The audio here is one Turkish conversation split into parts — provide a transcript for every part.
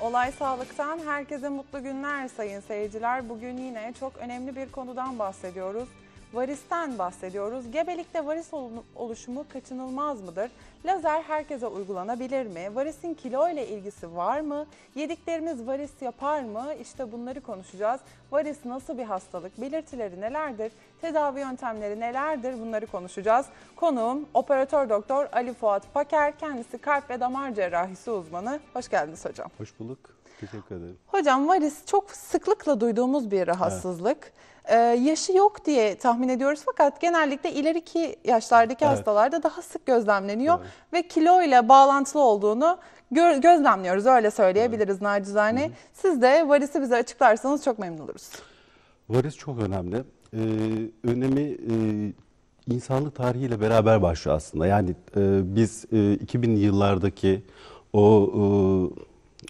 Olay Sağlık'tan herkese mutlu günler sayın seyirciler. Bugün yine çok önemli bir konudan bahsediyoruz varisten bahsediyoruz. Gebelikte varis oluşumu kaçınılmaz mıdır? Lazer herkese uygulanabilir mi? Varisin kilo ile ilgisi var mı? Yediklerimiz varis yapar mı? İşte bunları konuşacağız. Varis nasıl bir hastalık? Belirtileri nelerdir? Tedavi yöntemleri nelerdir? Bunları konuşacağız. Konuğum operatör doktor Ali Fuat Paker. Kendisi kalp ve damar cerrahisi uzmanı. Hoş geldiniz hocam. Hoş bulduk. Teşekkür ederim. Hocam varis çok sıklıkla duyduğumuz bir rahatsızlık. Evet. Ee, yaşı yok diye tahmin ediyoruz fakat genellikle ileriki yaşlardaki Evet. hastalarda daha sık gözlemleniyor ve kilo ile bağlantılı olduğunu gö- gözlemliyoruz. Öyle söyleyebiliriz nacizane. Siz de varisi bize açıklarsanız çok memnun oluruz. Varis çok önemli. Ee, önemi e, insanlık tarihiyle beraber başlıyor aslında. Yani e, biz e, 2000'li yıllardaki o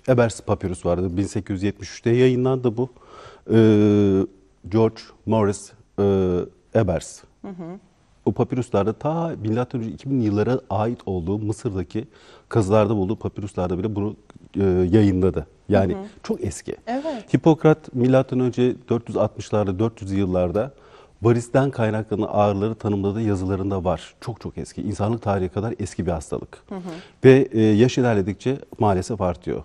e, Ebers papyrus vardı. 1873'te yayınlandı bu. Ee, George Morris e, Ebers. Hı hı. Bu papirüslerde ta 2000 yıllara ait olduğu Mısır'daki kazılarda bulduğu papirüslerde bile bunu e, yayınladı. Yani hı hı. çok eski. Evet. Hipokrat M.Ö. 460'larda 400 yıllarda varisten kaynaklanan ağrıları tanımladığı yazılarında var. Çok çok eski. İnsanlık tarihi kadar eski bir hastalık. Hı hı. Ve e, yaş ilerledikçe maalesef artıyor.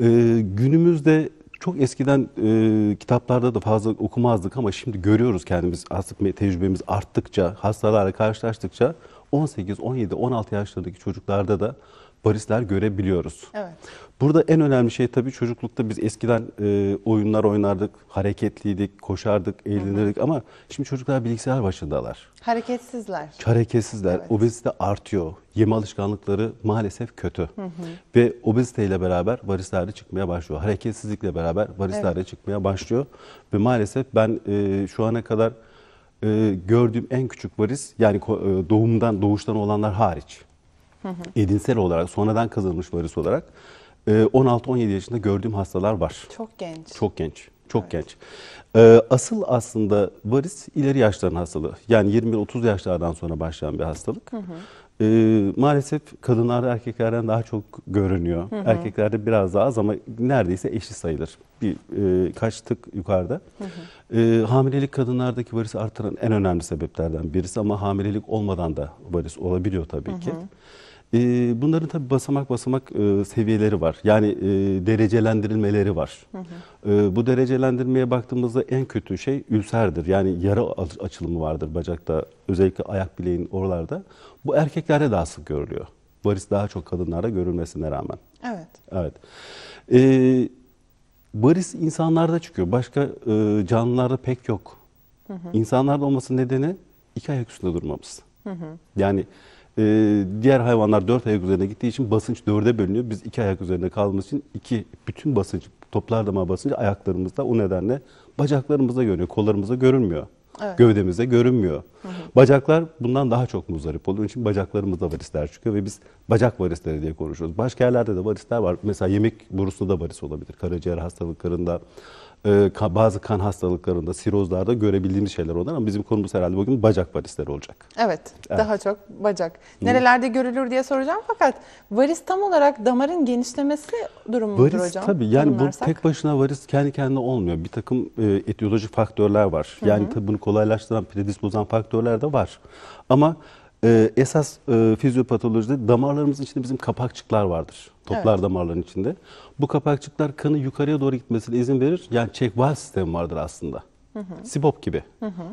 E, günümüzde çok eskiden e, kitaplarda da fazla okumazdık ama şimdi görüyoruz kendimiz aslında tecrübemiz arttıkça, hastalarla karşılaştıkça 18, 17, 16 yaşlarındaki çocuklarda da barisler görebiliyoruz. Evet. Burada en önemli şey tabii çocuklukta biz eskiden e, oyunlar oynardık, hareketliydik, koşardık, eğlenirdik ama şimdi çocuklar bilgisayar başındalar. Hareketsizler. Hareketsizler. Evet. Obezite artıyor. Yeme alışkanlıkları maalesef kötü. Hı hı. Ve obeziteyle beraber varislerde çıkmaya başlıyor. Hareketsizlikle beraber varislerde evet. çıkmaya başlıyor. Ve maalesef ben e, şu ana kadar e, gördüğüm en küçük varis yani e, doğumdan doğuştan olanlar hariç edinsel olarak sonradan kazanılmış varis olarak 16-17 e, yaşında gördüğüm hastalar var. Çok genç. Çok genç. Çok evet. genç. E, asıl aslında varis ileri yaşların hastalığı. Yani 20-30 yaşlardan sonra başlayan bir hastalık. Hı hı. E, maalesef kadınlarda erkeklerden daha çok görünüyor. Hı hı. Erkeklerde biraz daha az ama neredeyse eşit sayılır. Bir kaç tık yukarıda. Hı hı. hamilelik kadınlardaki varis artıran en önemli sebeplerden birisi ama hamilelik olmadan da varis olabiliyor tabii hı hı. ki. E, bunların tabi basamak basamak e, seviyeleri var. Yani e, derecelendirilmeleri var. Hı hı. E, bu derecelendirmeye baktığımızda en kötü şey ülserdir. Yani yara açılımı vardır bacakta. Özellikle ayak bileğin oralarda. Bu erkeklerde daha sık görülüyor. Varis daha çok kadınlarda görülmesine rağmen. Evet. Evet. E, varis insanlarda çıkıyor. Başka e, canlılarda pek yok. Hı hı. İnsanlarda olması nedeni iki ayak üstünde durmamız. Hı hı. Yani... Ee, diğer hayvanlar dört ayak üzerine gittiği için basınç dörde bölünüyor. Biz iki ayak üzerine kaldığımız için iki bütün basınç, toplardama basınç ayaklarımızda o nedenle bacaklarımıza görünüyor, kollarımıza görünmüyor. Evet. Gövdemize görünmüyor. Hı hı. Bacaklar bundan daha çok muzdarip oluyor. Onun için bacaklarımızda varisler çıkıyor ve biz bacak varisleri diye konuşuyoruz. Başka yerlerde de varisler var. Mesela yemek borusunda da varis olabilir. Karaciğer hastalıklarında e, bazı kan hastalıklarında, sirozlarda görebildiğimiz şeyler onlar ama bizim konumuz herhalde bugün bacak varisleri olacak. Evet, evet. daha çok bacak. Nerelerde Hı. görülür diye soracağım fakat varis tam olarak damarın genişlemesi durumu varis, hocam. Varis tabii yani bu tek başına varis kendi kendine olmuyor. Bir takım e, etiyolojik faktörler var. Yani Hı -hı. tabii bunu kolaylaştıran, predispozan faktörler de var. Ama ee, esas e, fizyopatolojide damarlarımızın içinde bizim kapakçıklar vardır. Toplar Evet. damarların içinde. Bu kapakçıklar kanı yukarıya doğru gitmesine izin verir. Yani check valve sistemi vardır aslında. Sibop gibi.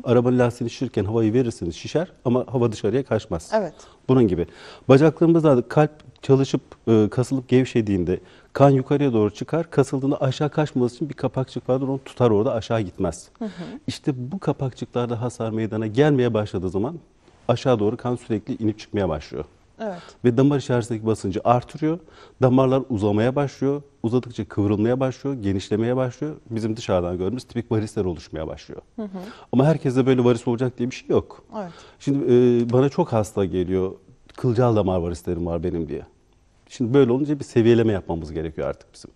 Arabanın lastiğini şişirirken havayı verirsiniz şişer ama hava dışarıya kaçmaz. Evet. Bunun gibi. Bacaklarımızda kalp çalışıp e, kasılıp gevşediğinde kan yukarıya doğru çıkar. Kasıldığında aşağı kaçmaması için bir kapakçık vardır. Onu tutar orada aşağı gitmez. İşte bu kapakçıklarda hasar meydana gelmeye başladığı zaman aşağı doğru kan sürekli inip çıkmaya başlıyor. Evet. Ve damar içerisindeki basıncı artırıyor. Damarlar uzamaya başlıyor. Uzadıkça kıvrılmaya başlıyor, genişlemeye başlıyor. Bizim dışarıdan gördüğümüz tipik varisler oluşmaya başlıyor. Hı hı. Ama herkeste böyle varis olacak diye bir şey yok. Evet. Şimdi e, bana çok hasta geliyor. Kılcal damar varislerim var benim diye. Şimdi böyle olunca bir seviyeleme yapmamız gerekiyor artık bizim.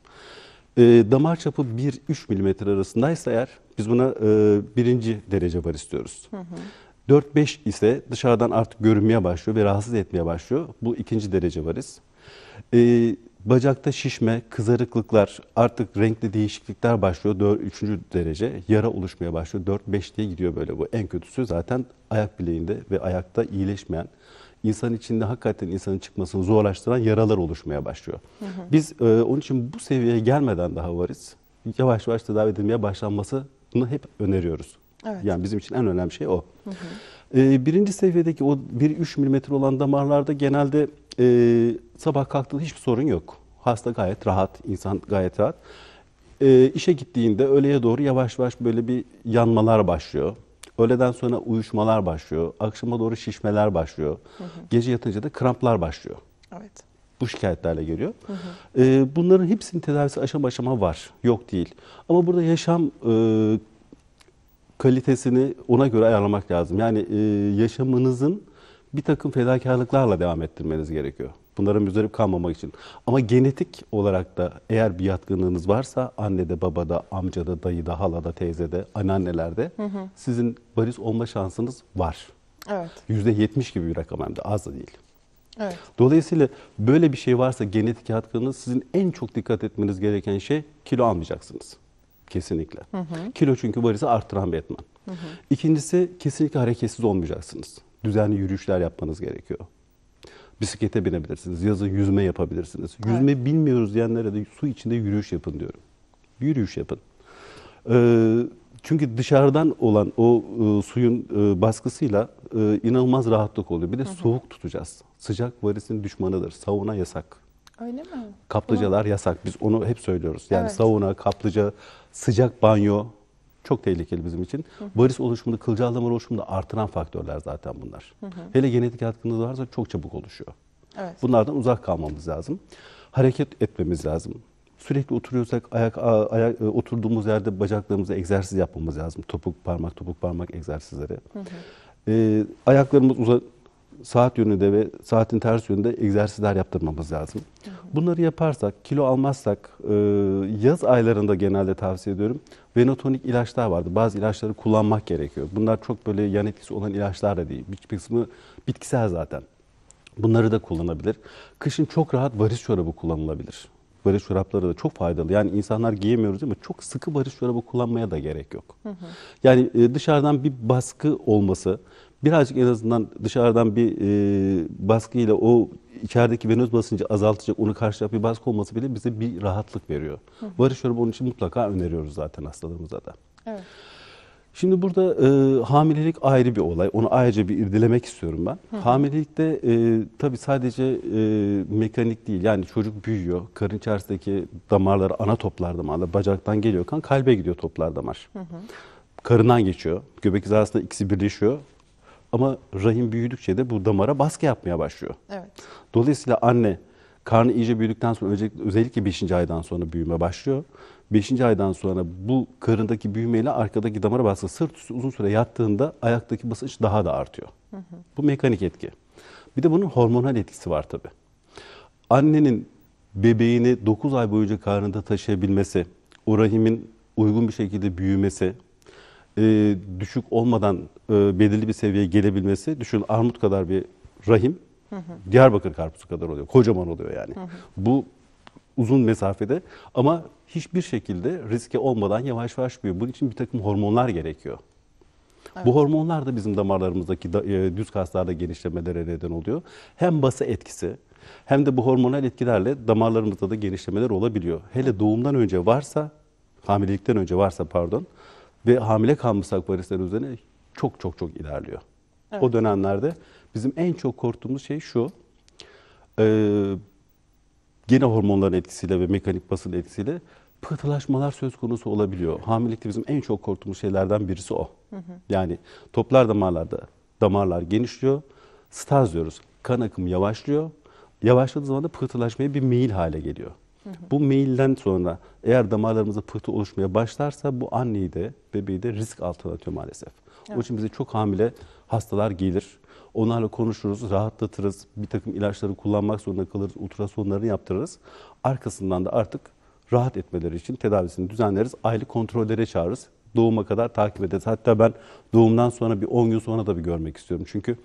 E, damar çapı 1-3 milimetre arasındaysa eğer biz buna e, birinci derece varis diyoruz. Hı hı. 4-5 ise dışarıdan artık görünmeye başlıyor ve rahatsız etmeye başlıyor. Bu ikinci derece varis. Ee, bacakta şişme, kızarıklıklar, artık renkli değişiklikler başlıyor. 4, 3. derece yara oluşmaya başlıyor. 4-5 diye gidiyor böyle bu. En kötüsü zaten ayak bileğinde ve ayakta iyileşmeyen, insan içinde hakikaten insanın çıkmasını zorlaştıran yaralar oluşmaya başlıyor. Hı hı. Biz e, onun için bu seviyeye gelmeden daha varız. Yavaş yavaş tedavi edilmeye başlanmasını hep öneriyoruz. Evet. Yani bizim için en önemli şey o. Hı hı. Ee, birinci seviyedeki o 1-3 milimetre olan damarlarda genelde e, sabah kalktığında hiçbir sorun yok. Hasta gayet rahat, insan gayet rahat. E, işe gittiğinde öğleye doğru yavaş yavaş böyle bir yanmalar başlıyor. Öğleden sonra uyuşmalar başlıyor. Akşama doğru şişmeler başlıyor. Hı hı. Gece yatınca da kramplar başlıyor. Evet. Bu şikayetlerle geliyor. Hı hı. E, bunların hepsinin tedavisi aşama aşama var. Yok değil. Ama burada yaşam e, kalitesini ona göre ayarlamak lazım. Yani e, yaşamınızın bir takım fedakarlıklarla devam ettirmeniz gerekiyor. Bunların müzdarip kalmamak için. Ama genetik olarak da eğer bir yatkınlığınız varsa annede, babada, amcada, dayıda, halada, teyzede, anneannelerde hı hı. sizin varis olma şansınız var. Evet. %70 gibi bir rakam hem de az da değil. Evet. Dolayısıyla böyle bir şey varsa genetik yatkınlığınız sizin en çok dikkat etmeniz gereken şey kilo almayacaksınız. Kesinlikle. Hı hı. Kilo çünkü varisi arttıran bir etmen. Hı hı. İkincisi kesinlikle hareketsiz olmayacaksınız. Düzenli yürüyüşler yapmanız gerekiyor. Bisiklete binebilirsiniz. Yazın yüzme yapabilirsiniz. Yüzme bilmiyoruz diyenlere de su içinde yürüyüş yapın diyorum. Yürüyüş yapın. Ee, çünkü dışarıdan olan o e, suyun e, baskısıyla e, inanılmaz rahatlık oluyor. Bir de hı hı. soğuk tutacağız. Sıcak varisin düşmanıdır. Sauna yasak. Öyle mi? Kaplıcalar Bunu... yasak. Biz onu hep söylüyoruz. Yani evet. sauna, kaplıca, sıcak banyo çok tehlikeli bizim için. Hı. Varis oluşumunda, kılcal damar oluşumunda artıran faktörler zaten bunlar. Hı hı. Hele genetik yatkınlığı varsa çok çabuk oluşuyor. Evet. Bunlardan uzak kalmamız lazım. Hareket etmemiz lazım. Sürekli oturuyorsak ayak, ayak e, oturduğumuz yerde bacaklarımızda egzersiz yapmamız lazım. Topuk parmak, topuk parmak egzersizleri. Hı hı. Ee, ayaklarımız uzak saat yönünde ve saatin ters yönünde egzersizler yaptırmamız lazım. Bunları yaparsak, kilo almazsak, e, yaz aylarında genelde tavsiye ediyorum. Venotonik ilaçlar vardı. Bazı ilaçları kullanmak gerekiyor. Bunlar çok böyle yan etkisi olan ilaçlar da değil. Bir kısmı bitkisel zaten. Bunları da kullanabilir. Kışın çok rahat varis çorabı kullanılabilir. Varis çorapları da çok faydalı. Yani insanlar giyemiyoruz ama çok sıkı varis çorabı kullanmaya da gerek yok. Hı hı. Yani e, dışarıdan bir baskı olması birazcık en azından dışarıdan bir e, baskıyla o içerideki venöz basıncı azaltacak, onu karşılayacak bir baskı olması bile bize bir rahatlık veriyor. Hı Varış şurubu onun için mutlaka öneriyoruz zaten hastalarımıza da. Evet. Şimdi burada e, hamilelik ayrı bir olay. Onu ayrıca bir irdelemek istiyorum ben. Hı. Hamilelikte e, tabii sadece e, mekanik değil. Yani çocuk büyüyor. Karın içerisindeki damarları ana toplar damarlar. Bacaktan geliyor kan kalbe gidiyor toplar damar. Hı hı. Karından geçiyor. Göbek hizasında ikisi birleşiyor. Ama rahim büyüdükçe de bu damara baskı yapmaya başlıyor. Evet. Dolayısıyla anne karnı iyice büyüdükten sonra özellikle, özellikle 5. aydan sonra büyüme başlıyor. 5. aydan sonra bu karındaki büyümeyle arkadaki damara baskı sırt üstü uzun süre yattığında ayaktaki basınç daha da artıyor. Hı hı. Bu mekanik etki. Bir de bunun hormonal etkisi var tabi. Annenin bebeğini 9 ay boyunca karnında taşıyabilmesi, o rahimin uygun bir şekilde büyümesi, e, düşük olmadan e, belirli bir seviyeye gelebilmesi düşün armut kadar bir rahim hı hı. Diyarbakır karpuzu kadar oluyor. Kocaman oluyor yani. Hı hı. Bu uzun mesafede ama hiçbir şekilde riske olmadan yavaş yavaş büyüyor. Bunun için bir takım hormonlar gerekiyor. Evet. Bu hormonlar da bizim damarlarımızdaki da, e, düz kaslarda genişlemelere neden oluyor. Hem bası etkisi hem de bu hormonal etkilerle damarlarımızda da genişlemeler olabiliyor. Hele doğumdan önce varsa, hamilelikten önce varsa pardon, ve hamile kalmışsak akvarisler üzerine çok çok çok ilerliyor. Evet. O dönemlerde bizim en çok korktuğumuz şey şu. E, gene hormonların etkisiyle ve mekanik basın etkisiyle pıhtılaşmalar söz konusu olabiliyor. Hamilelikte bizim en çok korktuğumuz şeylerden birisi o. Hı hı. Yani toplar damarlarda damarlar genişliyor. Staz diyoruz. Kan akımı yavaşlıyor. Yavaşladığı zaman da pıhtılaşmaya bir meyil hale geliyor. Bu meyilden sonra eğer damarlarımızda pıhtı oluşmaya başlarsa bu anneyi de bebeği de risk altına atıyor maalesef. Evet. Onun için bize çok hamile hastalar gelir. Onlarla konuşuruz, rahatlatırız. Bir takım ilaçları kullanmak zorunda kalırız. Ultrasonlarını yaptırırız. Arkasından da artık rahat etmeleri için tedavisini düzenleriz. Aylık kontrollere çağırırız. Doğuma kadar takip ederiz. Hatta ben doğumdan sonra bir 10 gün sonra da bir görmek istiyorum. Çünkü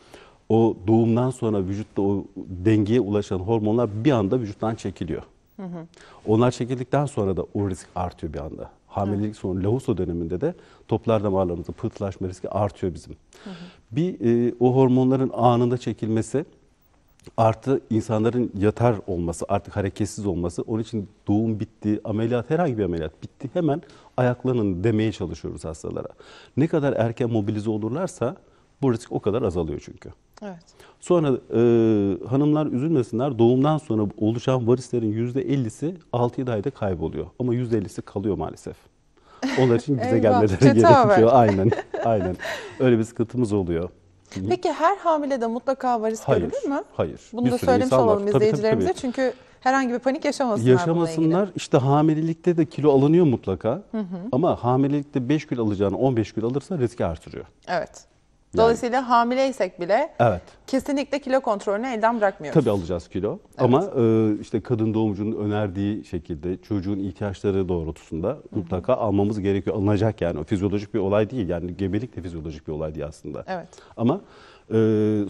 o doğumdan sonra vücutta o dengeye ulaşan hormonlar bir anda vücuttan çekiliyor. Hı hı. Onlar çekildikten sonra da o risk artıyor bir anda. Hamilelik evet. sonu lahusa döneminde de toplar damarlarımızda pıhtılaşma riski artıyor bizim. Hı hı. Bir e, o hormonların anında çekilmesi artı insanların yatar olması artık hareketsiz olması onun için doğum bitti ameliyat herhangi bir ameliyat bitti hemen ayaklanın demeye çalışıyoruz hastalara. Ne kadar erken mobilize olurlarsa bu risk o kadar azalıyor çünkü. Evet. Sonra e, hanımlar üzülmesinler doğumdan sonra oluşan varislerin %50'si 6-7 ayda kayboluyor. Ama %50'si kalıyor maalesef. Onlar için bize gelmeleri gerekiyor. Aynen, aynen. Öyle bir sıkıntımız oluyor. Peki her hamilede mutlaka varis hayır, görülür mü? Hayır. Bunu da söylemiş olalım var. izleyicilerimize çünkü herhangi bir panik yaşamasınlar. Yaşamasınlar. İşte hamilelikte de kilo alınıyor mutlaka. Hı hı. Ama hamilelikte 5 kilo alacağını 15 kilo alırsa riski artırıyor. Evet. Dolayısıyla hamileysek bile evet. kesinlikle kilo kontrolünü elden bırakmıyoruz. Tabii alacağız kilo evet. ama e, işte kadın doğumcunun önerdiği şekilde çocuğun ihtiyaçları doğrultusunda Hı-hı. mutlaka almamız gerekiyor. Alınacak yani o fizyolojik bir olay değil yani gebelik de fizyolojik bir olay değil aslında. Evet. Ama e,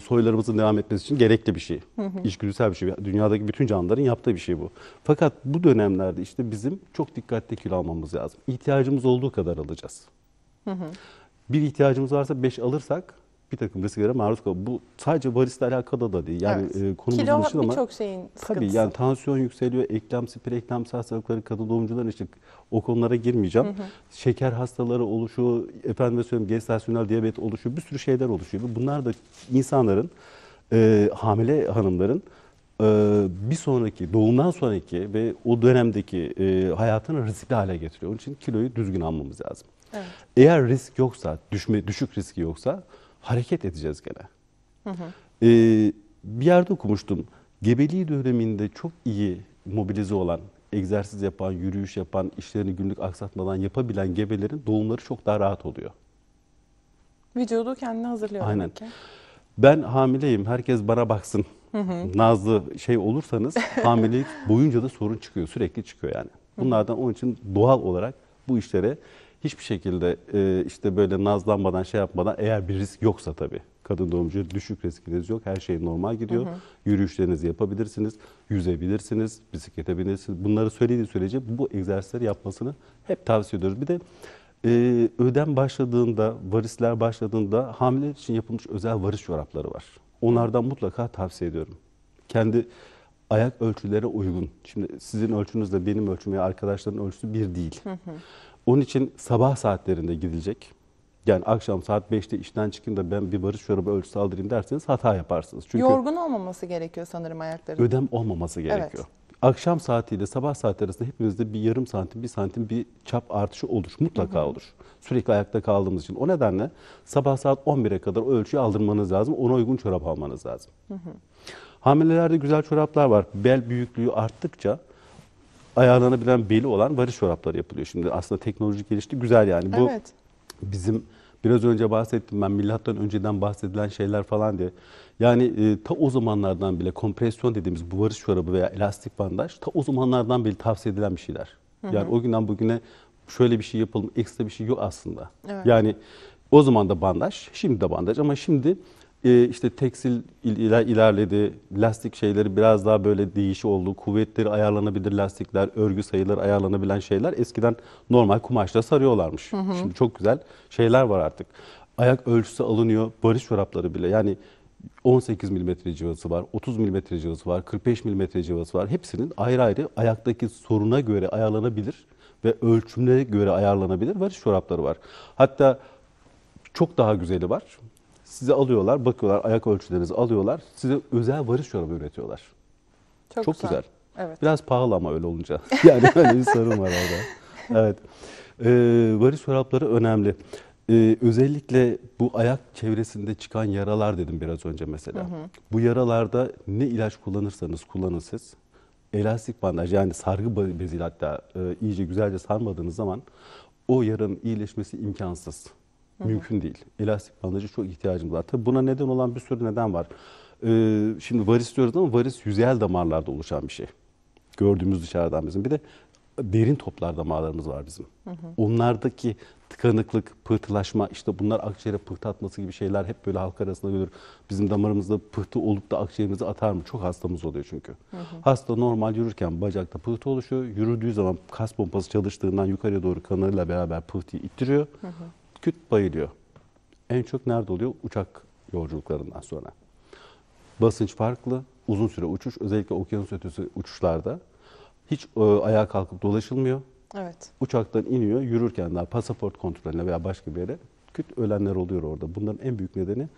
soylarımızın devam etmesi için gerekli bir şey. Hı İçgüdüsel bir şey. Dünyadaki bütün canlıların yaptığı bir şey bu. Fakat bu dönemlerde işte bizim çok dikkatli kilo almamız lazım. İhtiyacımız olduğu kadar alacağız. Hı hı bir ihtiyacımız varsa beş alırsak bir takım risklere maruz kalıyor. Bu sadece varisle alakalı da değil. Yani evet. e, konumuz Kilo dışında şey ama çok şeyin sıkıntısı. tabii yani tansiyon yükseliyor, eklem, preeklemsi hastalıkları, kadın doğumcuların işte o konulara girmeyeceğim. Hı hı. Şeker hastaları oluşu, efendim söyleyeyim gestasyonel diyabet oluşu, bir sürü şeyler oluşuyor. Bunlar da insanların e, hamile hanımların e, bir sonraki doğumdan sonraki ve o dönemdeki e, hayatını riskli hale getiriyor. Onun için kiloyu düzgün almamız lazım. Evet. Eğer risk yoksa, düşme düşük riski yoksa hareket edeceğiz gene. Hı hı. Ee, bir yerde okumuştum. Gebeliği döneminde çok iyi mobilize olan, egzersiz yapan, yürüyüş yapan, işlerini günlük aksatmadan yapabilen gebelerin doğumları çok daha rahat oluyor. Vücudu kendini hazırlıyor. Aynen. Belki. Ben hamileyim, herkes bana baksın. Nazlı şey olursanız hamilelik boyunca da sorun çıkıyor, sürekli çıkıyor yani. Bunlardan onun için doğal olarak bu işlere hiçbir şekilde e, işte böyle nazlanmadan şey yapmadan eğer bir risk yoksa tabii kadın doğumcu düşük riskiniz yok. Her şey normal gidiyor. Hı hı. Yürüyüşlerinizi yapabilirsiniz, yüzebilirsiniz, bisiklete binersiniz. Bunları söylediği sürece bu egzersizleri yapmasını hep tavsiye ediyoruz. Bir de e, ödem başladığında, varisler başladığında hamileler için yapılmış özel varis çorapları var. Onlardan mutlaka tavsiye ediyorum. Kendi ayak ölçülere uygun. Şimdi sizin ölçünüzle benim ölçüm ya arkadaşların ölçüsü bir değil. Hı hı. Onun için sabah saatlerinde gidilecek. Yani akşam saat 5'te işten çıkayım da ben bir barış şarabı ölçüsü aldırayım derseniz hata yaparsınız. Çünkü Yorgun olmaması gerekiyor sanırım ayakların. Ödem olmaması gerekiyor. Evet. Akşam saatiyle sabah saati arasında hepimizde bir yarım santim, bir santim bir çap artışı olur. Mutlaka hı hı. olur. Sürekli ayakta kaldığımız için. O nedenle sabah saat 11'e kadar o ölçüyü aldırmanız lazım. Ona uygun çorap almanız lazım. Hı hı. Hamilelerde güzel çoraplar var. Bel büyüklüğü arttıkça ayarlanabilen beli olan varış çorapları yapılıyor. Şimdi aslında teknoloji gelişti güzel yani. Bu evet. bizim biraz önce bahsettim ben milattan önceden bahsedilen şeyler falan diye. Yani e, ta o zamanlardan bile kompresyon dediğimiz bu varış çorabı veya elastik bandaj ta o zamanlardan bile tavsiye edilen bir şeyler. Hı hı. Yani o günden bugüne şöyle bir şey yapalım ekstra bir şey yok aslında. Evet. Yani o zaman da bandaj, şimdi de bandaj ama şimdi ee, işte tekstil iler, ilerledi, lastik şeyleri biraz daha böyle değiş oldu, kuvvetleri ayarlanabilir lastikler, örgü sayıları ayarlanabilen şeyler eskiden normal kumaşla sarıyorlarmış. Hı hı. Şimdi çok güzel şeyler var artık. Ayak ölçüsü alınıyor, barış çorapları bile yani 18 mm civası var, 30 mm civası var, 45 mm civası var. Hepsinin ayrı ayrı ayaktaki soruna göre ayarlanabilir ve ölçümüne göre ayarlanabilir barış çorapları var. Hatta çok daha güzeli var. Sizi alıyorlar, bakıyorlar, ayak ölçülerinizi alıyorlar. Size özel varış çorabı üretiyorlar. Çok, Çok güzel. güzel. Evet. Biraz pahalı ama öyle olunca. Yani öyle bir sorun var orada. Evet. Ee, varış çorapları önemli. Ee, özellikle bu ayak çevresinde çıkan yaralar dedim biraz önce mesela. Hı hı. Bu yaralarda ne ilaç kullanırsanız kullanın siz. Elastik bandaj yani sargı beziyle hatta e, iyice güzelce sarmadığınız zaman o yaranın iyileşmesi imkansız. Mümkün değil. Elastik bandaja çok ihtiyacımız var. Tabii buna neden olan bir sürü neden var. Ee, şimdi varis diyoruz ama varis yüzeyel damarlarda oluşan bir şey. Gördüğümüz dışarıdan bizim. Bir de derin toplar damarlarımız var bizim. Hı hı. Onlardaki tıkanıklık, pıhtılaşma, işte bunlar akciğere pıhtı atması gibi şeyler hep böyle halk arasında görür. Bizim damarımızda pıhtı olup da akciğerimizi atar mı? Çok hastamız oluyor çünkü. Hı hı. Hasta normal yürürken bacakta pıhtı oluşuyor. Yürüdüğü zaman kas pompası çalıştığından yukarıya doğru kanıyla beraber pıhtıyı ittiriyor. Hı hı küt bayılıyor. En çok nerede oluyor? Uçak yolculuklarından sonra. Basınç farklı, uzun süre uçuş, özellikle okyanus ötesi uçuşlarda hiç e, ayağa kalkıp dolaşılmıyor. Evet. Uçaktan iniyor, yürürken daha pasaport kontrolüne veya başka bir yere küt ölenler oluyor orada. Bunların en büyük nedeni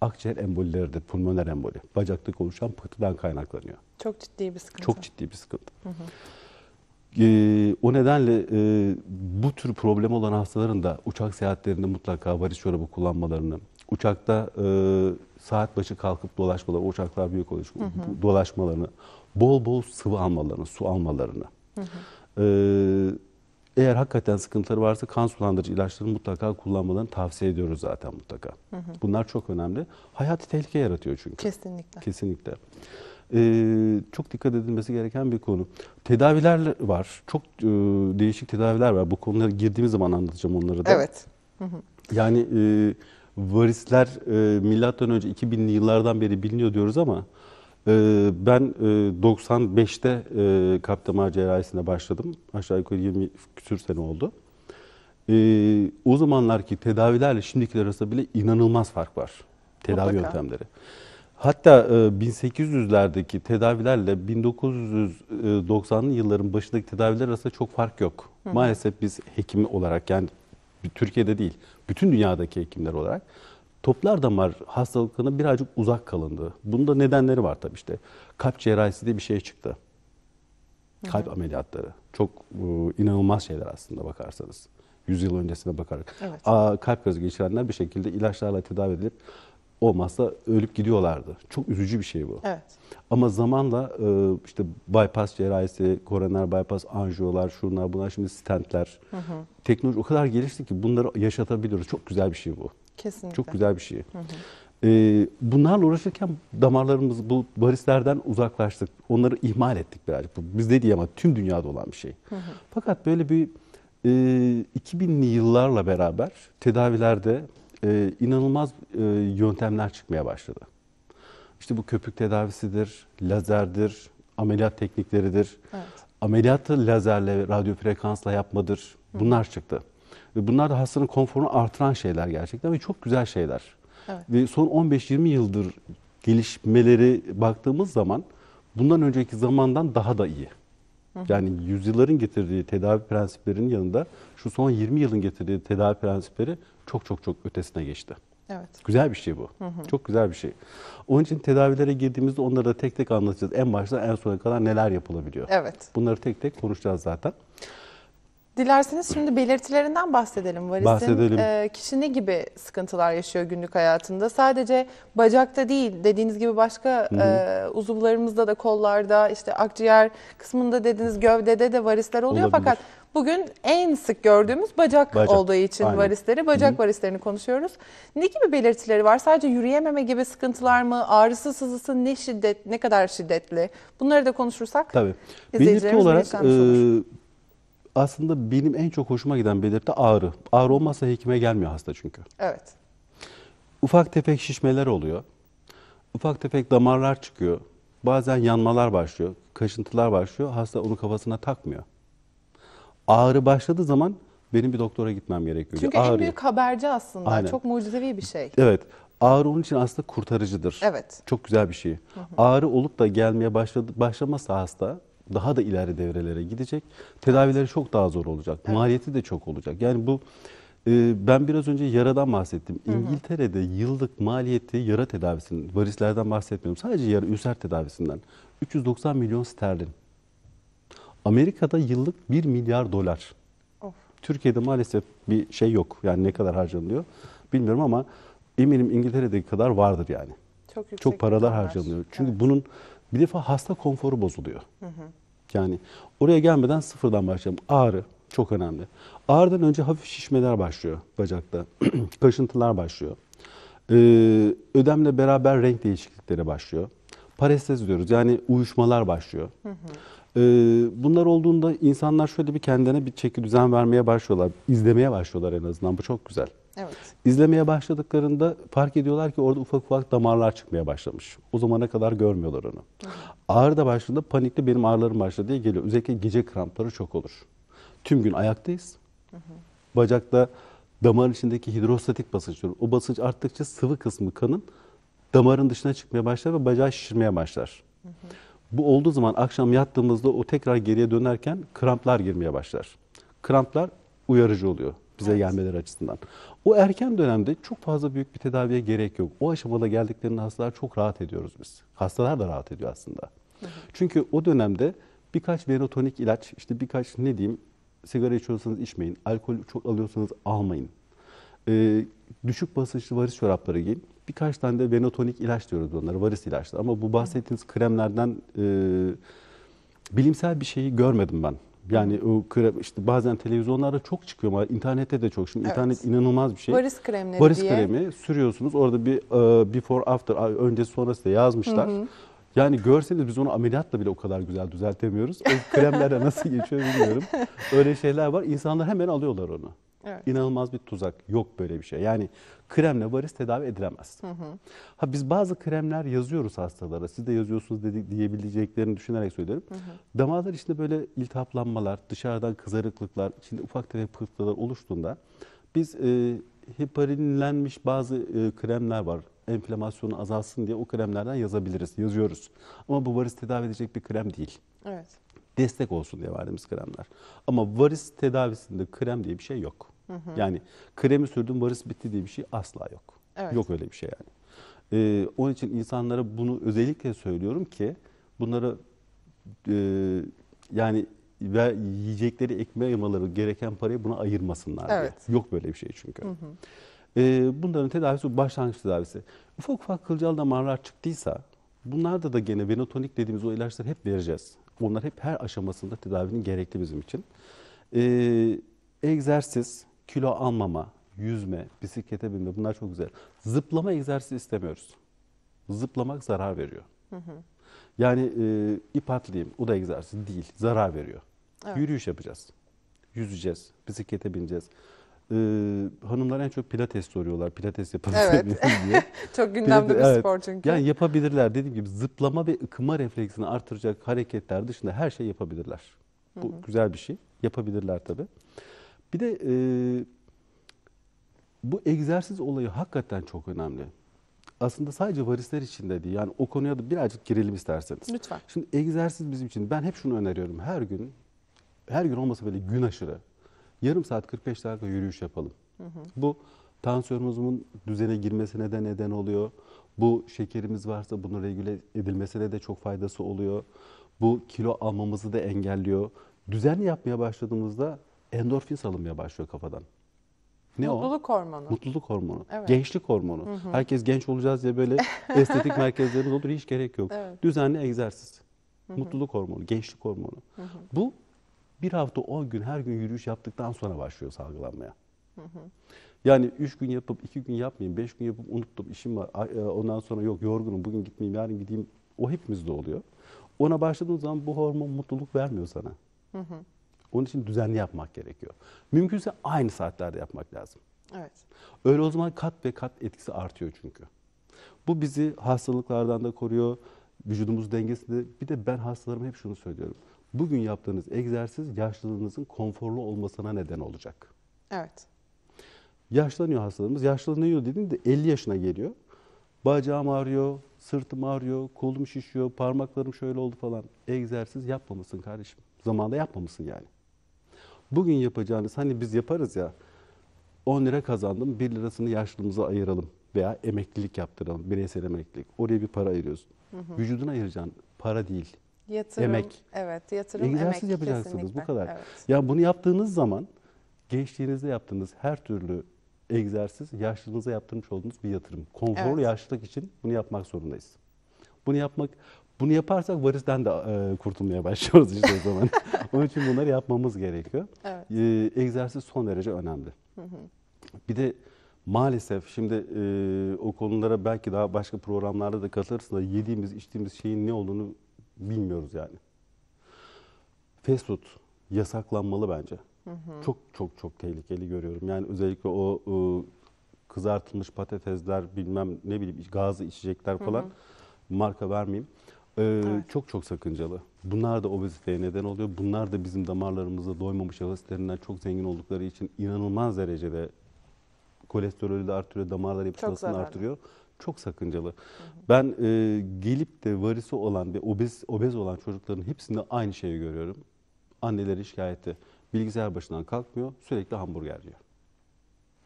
akciğer embolileridir, pulmoner emboli. Bacaktaki oluşan pıhtıdan kaynaklanıyor. Çok ciddi bir sıkıntı. Çok ciddi bir sıkıntı. Hı hı. E, o nedenle e, bu tür problem olan hastaların da uçak seyahatlerinde mutlaka varis çorabı kullanmalarını, uçakta e, saat başı kalkıp dolaşmaları, uçaklar büyük oluyor, hı hı. dolaşmalarını, bol bol sıvı almalarını, su almalarını. Hı hı. E, eğer hakikaten sıkıntıları varsa kan sulandırıcı ilaçları mutlaka kullanmalarını tavsiye ediyoruz zaten mutlaka. Hı hı. Bunlar çok önemli. Hayati tehlike yaratıyor çünkü. Kesinlikle. Kesinlikle e, çok dikkat edilmesi gereken bir konu. Tedaviler var. Çok e, değişik tedaviler var. Bu konulara girdiğimiz zaman anlatacağım onları da. Evet. Yani e, varisler e, milattan önce 2000'li yıllardan beri biliniyor diyoruz ama e, ben e, 95'te e, kaptama cerrahisine başladım. Aşağı yukarı 20 küsür sene oldu. E, o zamanlarki tedavilerle şimdikiler arasında bile inanılmaz fark var. Tedavi Mutlaka. yöntemleri. Hatta 1800'lerdeki e, tedavilerle 1990'lı e, yılların başındaki tedaviler arasında çok fark yok. Hı Maalesef biz hekim olarak yani Türkiye'de değil, bütün dünyadaki hekimler olarak toplar damar hastalıklarına birazcık uzak kalındı. Bunun da nedenleri var tabii işte. Kalp cerrahisi diye bir şey çıktı. Kalp hı hı. ameliyatları. Çok e, inanılmaz şeyler aslında bakarsanız. 100 yıl öncesine bakarak. Evet. Aa, kalp krizi geçirenler bir şekilde ilaçlarla tedavi edilip olmazsa ölüp gidiyorlardı. Çok üzücü bir şey bu. Evet. Ama zamanla e, işte bypass cerrahisi, koroner bypass anjiyolar, şunlar bunlar şimdi stentler. Hı hı. Teknoloji o kadar gelişti ki bunları yaşatabiliyoruz. Çok güzel bir şey bu. Kesinlikle. Çok güzel bir şey. Hı hı. Ee, bunlarla uğraşırken damarlarımız bu barislerden uzaklaştık. Onları ihmal ettik birazcık. Biz de değil ama tüm dünyada olan bir şey. Hı hı. Fakat böyle bir e, 2000'li yıllarla beraber tedavilerde e, inanılmaz e, yöntemler çıkmaya başladı. İşte bu köpük tedavisidir, lazerdir, ameliyat teknikleridir. Evet. Ameliyatı lazerle, radyo frekansla yapmadır. Bunlar Hı. çıktı. Ve bunlar da hastanın konforunu artıran şeyler gerçekten ve çok güzel şeyler. Evet. Ve son 15-20 yıldır gelişmeleri baktığımız zaman bundan önceki zamandan daha da iyi. Yani yüzyılların getirdiği tedavi prensiplerinin yanında şu son 20 yılın getirdiği tedavi prensipleri çok çok çok ötesine geçti. Evet. Güzel bir şey bu. Hı hı. Çok güzel bir şey. Onun için tedavilere girdiğimizde onları da tek tek anlatacağız. En başta en sona kadar neler yapılabiliyor. Evet. Bunları tek tek konuşacağız zaten. Dilerseniz şimdi belirtilerinden bahsedelim. Varizin bahsedelim. E, kişi ne gibi sıkıntılar yaşıyor günlük hayatında? Sadece bacakta değil dediğiniz gibi başka Hı -hı. e, uzuvlarımızda da kollarda işte akciğer kısmında dediğiniz gövdede de varisler oluyor Olabilir. fakat Bugün en sık gördüğümüz bacak, bacak. olduğu için Aynen. varisleri, bacak hı varislerini konuşuyoruz. Ne gibi belirtileri var? Sadece yürüyememe gibi sıkıntılar mı? Ağrısı, sızısı ne şiddet, ne kadar şiddetli? Bunları da konuşursak Tabii. Belirti olarak e, aslında benim en çok hoşuma giden belirti ağrı. Ağrı olmazsa hekime gelmiyor hasta çünkü. Evet. Ufak tefek şişmeler oluyor. Ufak tefek damarlar çıkıyor. Bazen yanmalar başlıyor, kaşıntılar başlıyor. Hasta onu kafasına takmıyor ağrı başladığı zaman benim bir doktora gitmem gerekiyor. Çünkü ağrı. en büyük haberci aslında. Aynen. Çok mucizevi bir şey. Evet. Ağrı onun için aslında kurtarıcıdır. Evet. Çok güzel bir şey. Hı hı. Ağrı olup da gelmeye başladı, başlamasa hasta daha da ileri devrelere gidecek. Tedavileri çok daha zor olacak. Evet. Maliyeti de çok olacak. Yani bu e, ben biraz önce yaradan bahsettim. Hı hı. İngiltere'de yıllık maliyeti yara tedavisinin, varislerden bahsetmiyorum. Sadece yara ülser tedavisinden 390 milyon sterlin. Amerika'da yıllık 1 milyar dolar. Of. Türkiye'de maalesef bir şey yok. Yani ne kadar harcanılıyor bilmiyorum ama eminim İngiltere'deki kadar vardır yani. Çok Çok paralar miktarlar. harcanıyor. Çünkü evet. bunun bir defa hasta konforu bozuluyor. Hı hı. Yani oraya gelmeden sıfırdan başlayalım. Ağrı çok önemli. Ağrıdan önce hafif şişmeler başlıyor bacakta. Kaşıntılar başlıyor. Ee, ödemle beraber renk değişiklikleri başlıyor. Parestez diyoruz yani uyuşmalar başlıyor. Hı hı. Ee, bunlar olduğunda insanlar şöyle bir kendine bir çeki düzen vermeye başlıyorlar. İzlemeye başlıyorlar en azından. Bu çok güzel. Evet. İzlemeye başladıklarında fark ediyorlar ki orada ufak ufak damarlar çıkmaya başlamış. O zamana kadar görmüyorlar onu. Ağrı da başladığında panikli benim ağrılarım başladı diye geliyor. Özellikle gece krampları çok olur. Tüm gün ayaktayız. Bacakta damar içindeki hidrostatik basınç olur. O basınç arttıkça sıvı kısmı kanın damarın dışına çıkmaya başlar ve bacağı şişirmeye başlar. Hı hı. Bu olduğu zaman akşam yattığımızda o tekrar geriye dönerken kramplar girmeye başlar. Kramplar uyarıcı oluyor bize evet. gelmeleri açısından. O erken dönemde çok fazla büyük bir tedaviye gerek yok. O aşamada geldiklerinde hastalar çok rahat ediyoruz biz. Hastalar da rahat ediyor aslında. Çünkü o dönemde birkaç venotonik ilaç, işte birkaç ne diyeyim, sigara içiyorsanız içmeyin, alkol çok alıyorsanız almayın. Ee, düşük basınçlı varis çorapları giyin. Birkaç tane de venotonik ilaç diyoruz onlara, varis ilaçları. Ama bu bahsettiğiniz kremlerden e, bilimsel bir şeyi görmedim ben. Yani o krem işte bazen televizyonlarda çok çıkıyor ama internette de çok. Şimdi evet. inanılmaz bir şey. Varis kremleri Varis diye. kremi sürüyorsunuz. Orada bir e, before after öncesi sonrası da yazmışlar. Hı hı. Yani görseniz biz onu ameliyatla bile o kadar güzel düzeltemiyoruz. O kremlere nasıl geçiyor bilmiyorum. Öyle şeyler var. İnsanlar hemen alıyorlar onu. Evet. İnanılmaz bir tuzak. Yok böyle bir şey. Yani kremle varis tedavi edilemez. Hı hı. Ha biz bazı kremler yazıyoruz hastalara. Siz de yazıyorsunuz dedi, diyebileceklerini düşünerek söylüyorum. Hı hı. Damarlar içinde böyle iltihaplanmalar, dışarıdan kızarıklıklar, içinde ufak tefek pıhtılar oluştuğunda biz e, hiparinlenmiş bazı e, kremler var. Enflamasyonu azalsın diye o kremlerden yazabiliriz, yazıyoruz. Ama bu varis tedavi edecek bir krem değil. Evet destek olsun diye verdiğimiz kremler. Ama varis tedavisinde krem diye bir şey yok. Hı hı. Yani kremi sürdüm varis bitti diye bir şey asla yok. Evet. Yok öyle bir şey yani. Ee, onun için insanlara bunu özellikle söylüyorum ki bunlara e, yani ve yiyecekleri ekmeğe yamaları gereken parayı buna ayırmasınlar evet. Yok böyle bir şey çünkü. Hı hı. Ee, bunların tedavisi başlangıç tedavisi. Ufak ufak kılcal damarlar çıktıysa bunlarda da gene venotonik dediğimiz o ilaçları hep vereceğiz. Bunlar hep her aşamasında tedavinin gerekli bizim için. Ee, egzersiz, kilo almama, yüzme, bisiklete binme bunlar çok güzel. Zıplama egzersizi istemiyoruz. Zıplamak zarar veriyor. Hı hı. Yani e, ip atlayayım o da egzersiz değil zarar veriyor. Evet. Yürüyüş yapacağız. Yüzeceğiz, bisiklete bineceğiz e, hanımlar en çok pilates soruyorlar. Pilates yapabilir miyim evet. diye. çok gündemde pilates, bir evet. spor çünkü. Yani yapabilirler. Dediğim gibi zıplama ve ıkıma refleksini artıracak hareketler dışında her şey yapabilirler. Bu Hı-hı. güzel bir şey. Yapabilirler tabii. Bir de e, bu egzersiz olayı hakikaten çok önemli. Aslında sadece varisler için de değil. Yani o konuya da birazcık girelim isterseniz. Lütfen. Şimdi egzersiz bizim için ben hep şunu öneriyorum. Her gün her gün olmasa bile gün aşırı yarım saat 45 dakika yürüyüş yapalım. Hı hı. Bu tansiyonumuzun düzene girmesine de neden oluyor. Bu şekerimiz varsa bunu regüle edilmesine de çok faydası oluyor. Bu kilo almamızı da engelliyor. Düzenli yapmaya başladığımızda endorfin salınmaya başlıyor kafadan. Ne Mutluluk o? hormonu. Mutluluk hormonu. Evet. Gençlik hormonu. Hı hı. Herkes genç olacağız diye böyle estetik merkezlerimiz olur hiç gerek yok. Evet. Düzenli egzersiz. Hı hı. Mutluluk hormonu, gençlik hormonu. Hı hı. Bu bir hafta 10 gün her gün yürüyüş yaptıktan sonra başlıyor salgılanmaya. Hı hı. Yani 3 gün yapıp 2 gün yapmayayım, 5 gün yapıp unuttum işim var. E, ondan sonra yok yorgunum bugün gitmeyeyim yarın gideyim. O hepimizde oluyor. Ona başladığın zaman bu hormon mutluluk vermiyor sana. Hı hı. Onun için düzenli yapmak gerekiyor. Mümkünse aynı saatlerde yapmak lazım. Evet. Öyle o zaman kat ve kat etkisi artıyor çünkü. Bu bizi hastalıklardan da koruyor. Vücudumuz dengesinde. Bir de ben hastalarıma hep şunu söylüyorum bugün yaptığınız egzersiz yaşlılığınızın konforlu olmasına neden olacak. Evet. Yaşlanıyor hastalarımız. Yaşlanıyor de 50 yaşına geliyor. Bacağım ağrıyor, sırtım ağrıyor, kolum şişiyor, parmaklarım şöyle oldu falan. Egzersiz yapmamışsın kardeşim. Zamanında yapmamışsın yani. Bugün yapacağınız hani biz yaparız ya 10 lira kazandım 1 lirasını yaşlılığımıza ayıralım veya emeklilik yaptıralım bireysel emeklilik. Oraya bir para ayırıyoruz. Hı hı. Vücuduna ayıracağın para değil. Yatırım, emek. Evet, yatırım, Egzersiz emek yapacaksınız kesinlikle. bu kadar. Evet. Ya bunu yaptığınız zaman gençliğinizde yaptığınız her türlü egzersiz yaşlılığınıza yaptırmış olduğunuz bir yatırım. Konfor evet. yaşlılık için bunu yapmak zorundayız. Bunu yapmak bunu yaparsak varisten de e, kurtulmaya başlıyoruz işte o zaman. Onun için bunları yapmamız gerekiyor. Evet. E, egzersiz son derece önemli. Bir de maalesef şimdi e, o konulara belki daha başka programlarda da katılırsın da yediğimiz içtiğimiz şeyin ne olduğunu bilmiyoruz yani. Fast food yasaklanmalı bence. Hı hı. Çok çok çok tehlikeli görüyorum. Yani özellikle o ıı, kızartılmış patatesler bilmem ne bileyim gazlı içecekler falan hı hı. marka vermeyeyim. Ee, evet. Çok çok sakıncalı. Bunlar da obeziteye neden oluyor. Bunlar da bizim damarlarımızda doymamış asitlerinden çok zengin oldukları için inanılmaz derecede kolesterolü de artırıyor, damarları yapısını artırıyor çok sakıncalı. Hı hı. Ben e, gelip de varisi olan ve obez, obez olan çocukların hepsinde aynı şeyi görüyorum. Anneleri şikayeti. Bilgisayar başından kalkmıyor, sürekli hamburger yiyor.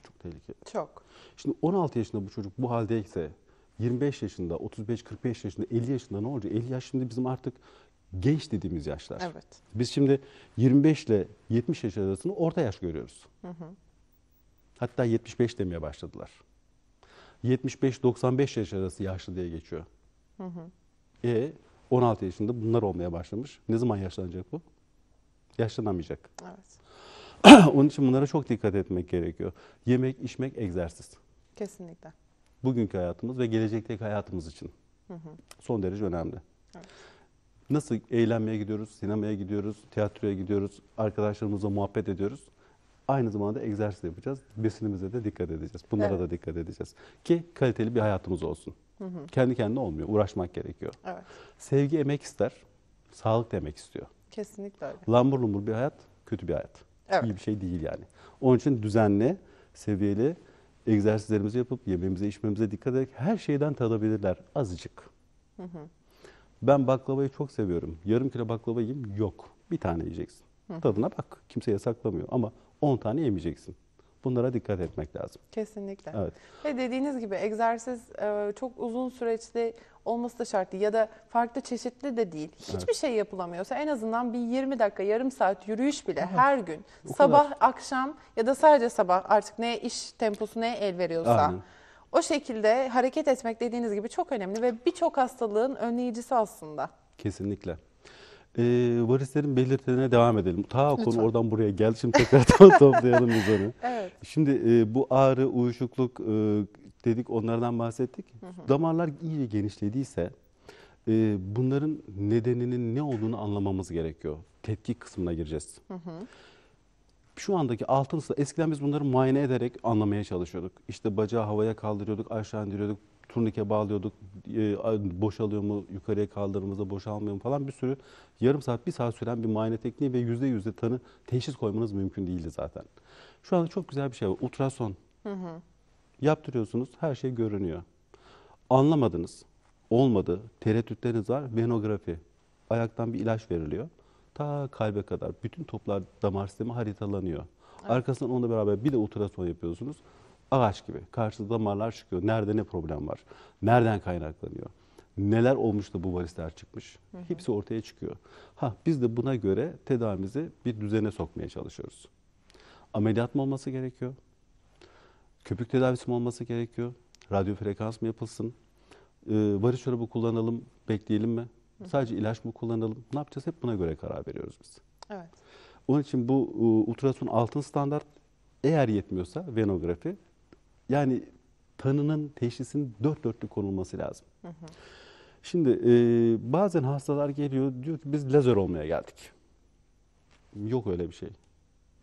Çok tehlikeli. Çok. Şimdi 16 yaşında bu çocuk bu haldeyse 25 yaşında, 35-45 yaşında, 50 yaşında ne olacak? 50 yaş şimdi bizim artık genç dediğimiz yaşlar. Evet. Biz şimdi 25 ile 70 yaş arasını orta yaş görüyoruz. Hı hı. Hatta 75 demeye başladılar. 75-95 yaş arası yaşlı diye geçiyor. Hı hı. E 16 yaşında bunlar olmaya başlamış. Ne zaman yaşlanacak bu? Yaşlanamayacak. Evet. Onun için bunlara çok dikkat etmek gerekiyor. Yemek, içmek, egzersiz. Kesinlikle. Bugünkü hayatımız ve gelecekteki hayatımız için. Hı hı. Son derece önemli. Evet. Nasıl eğlenmeye gidiyoruz, sinemaya gidiyoruz, tiyatroya gidiyoruz, arkadaşlarımızla muhabbet ediyoruz. Aynı zamanda egzersiz yapacağız. Besinimize de dikkat edeceğiz. Bunlara evet. da dikkat edeceğiz. Ki kaliteli bir hayatımız olsun. Hı hı. Kendi kendine olmuyor. Uğraşmak gerekiyor. Evet. Sevgi emek ister. Sağlık demek istiyor. Kesinlikle öyle. Lambur lumbur bir hayat kötü bir hayat. Evet. İyi bir şey değil yani. Onun için düzenli, seviyeli egzersizlerimizi yapıp yemeğimize içmemize dikkat ederek her şeyden tadabilirler azıcık. Hı hı. Ben baklavayı çok seviyorum. Yarım kilo baklava yiyeyim yok. Bir tane yiyeceksin. Hı. Tadına bak. Kimse yasaklamıyor ama 10 tane yemeyeceksin. Bunlara dikkat etmek lazım. Kesinlikle. Evet. Ve dediğiniz gibi egzersiz e, çok uzun süreçli olması da şart değil ya da farklı çeşitli de değil. Hiçbir evet. şey yapılamıyorsa en azından bir 20 dakika yarım saat yürüyüş bile Aha. her gün o sabah kadar. akşam ya da sadece sabah artık ne iş temposu ne el veriyorsa. Aynen. O şekilde hareket etmek dediğiniz gibi çok önemli ve birçok hastalığın önleyicisi aslında. Kesinlikle e, varislerin belirtilerine devam edelim. Ta Lütfen. konu oradan buraya geldi. Şimdi tekrar toplayalım biz onu. Evet. Şimdi e, bu ağrı, uyuşukluk e, dedik onlardan bahsettik. Hı hı. Damarlar iyice genişlediyse e, bunların nedeninin ne olduğunu anlamamız gerekiyor. Tetkik kısmına gireceğiz. Hı hı. Şu andaki altın eskiden biz bunları muayene ederek anlamaya çalışıyorduk. İşte bacağı havaya kaldırıyorduk, aşağı indiriyorduk, turnike bağlıyorduk. E, boşalıyor mu, yukarıya kaldırdığımızda boşalmıyor mu falan bir sürü yarım saat, bir saat süren bir muayene tekniği ve yüzde yüzde tanı teşhis koymanız mümkün değildi zaten. Şu anda çok güzel bir şey var. Ultrason. Hı hı. Yaptırıyorsunuz, her şey görünüyor. Anlamadınız, olmadı, tereddütleriniz var, venografi. Ayaktan bir ilaç veriliyor. Ta kalbe kadar bütün toplar damar sistemi haritalanıyor. Evet. Arkasından onunla beraber bir de ultrason yapıyorsunuz ağaç gibi karşısında damarlar çıkıyor. Nerede ne problem var? Nereden kaynaklanıyor? Neler olmuş da bu varisler çıkmış? Hı hı. Hepsi ortaya çıkıyor. Ha biz de buna göre tedavimizi bir düzene sokmaya çalışıyoruz. Ameliyat mı olması gerekiyor? Köpük tedavisi mi olması gerekiyor? Radyo frekans mı yapılsın? Ee, varis çorabı kullanalım, bekleyelim mi? hı. Sadece ilaç mı kullanalım? Ne yapacağız? Hep buna göre karar veriyoruz biz. Evet. Onun için bu e, ultrason altın standart eğer yetmiyorsa venografi yani tanının teşhisinin dört dörtlük konulması lazım. Hı hı. Şimdi e, bazen hastalar geliyor diyor ki biz lazer olmaya geldik. Yok öyle bir şey.